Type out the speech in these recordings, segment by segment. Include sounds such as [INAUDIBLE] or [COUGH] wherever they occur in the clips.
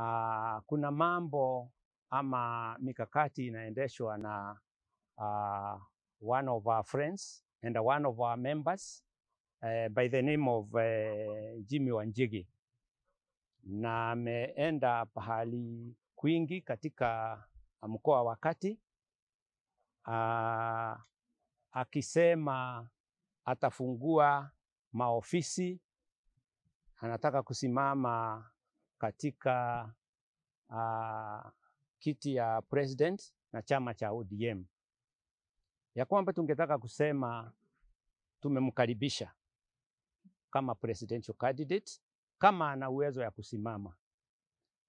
Aa, ah, kuna mambo ama mikakati inaendeshwa na uh, one of our friends and one of our members uh, by the name of uh, Jimmy Wanjigi, na ameenda pahali kwingi katika mkoa wa Kati uh, akisema atafungua maofisi, anataka kusimama katika uh, kiti ya president na chama cha ODM, ya kwamba tungetaka kusema tumemkaribisha kama presidential candidate kama ana uwezo ya kusimama,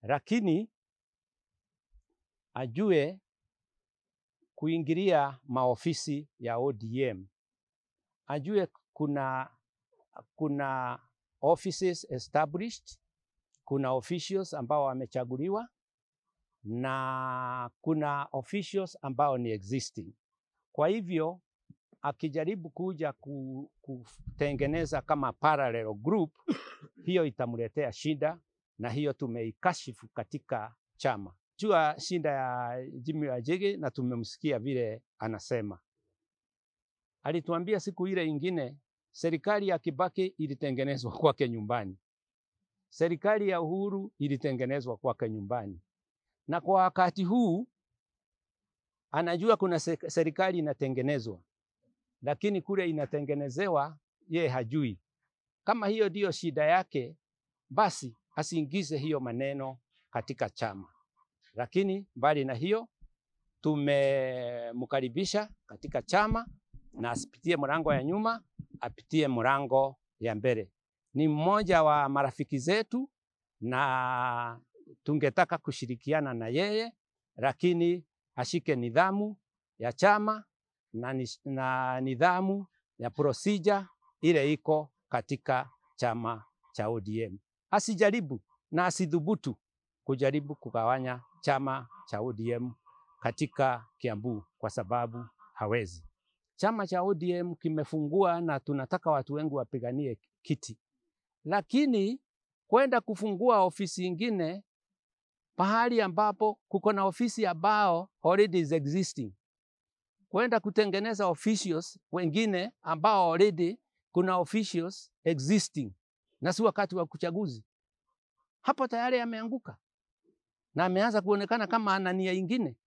lakini ajue kuingilia maofisi ya ODM, ajue kuna, kuna offices established kuna officials ambao wamechaguliwa na kuna officials ambao ni existing. Kwa hivyo akijaribu kuja kutengeneza kama parallel group, hiyo itamletea shida, na hiyo tumeikashifu katika chama. Jua shida ya Jimmy Wajigi, na tumemsikia vile anasema. Alituambia siku ile ingine serikali ya Kibaki ilitengenezwa [LAUGHS] kwake nyumbani. Serikali ya Uhuru ilitengenezwa kwake nyumbani, na kwa wakati huu anajua kuna serikali inatengenezwa, lakini kule inatengenezewa ye hajui. Kama hiyo ndiyo shida yake, basi asiingize hiyo maneno katika chama. Lakini mbali na hiyo, tumemkaribisha katika chama na asipitie mlango ya nyuma, apitie mlango ya mbele ni mmoja wa marafiki zetu na tungetaka kushirikiana na yeye, lakini ashike nidhamu ya chama na nidhamu ya prosija ile iko katika chama cha ODM. Asijaribu na asidhubutu kujaribu kugawanya chama cha ODM katika Kiambu kwa sababu hawezi. Chama cha ODM kimefungua na tunataka watu wengi wapiganie kiti lakini kwenda kufungua ofisi ingine pahali ambapo kuko na ofisi ambao already is existing, kwenda kutengeneza officials wengine ambao already kuna officials existing, na si wakati wa kuchaguzi. Hapo tayari ameanguka na ameanza kuonekana kama ana nia ingine.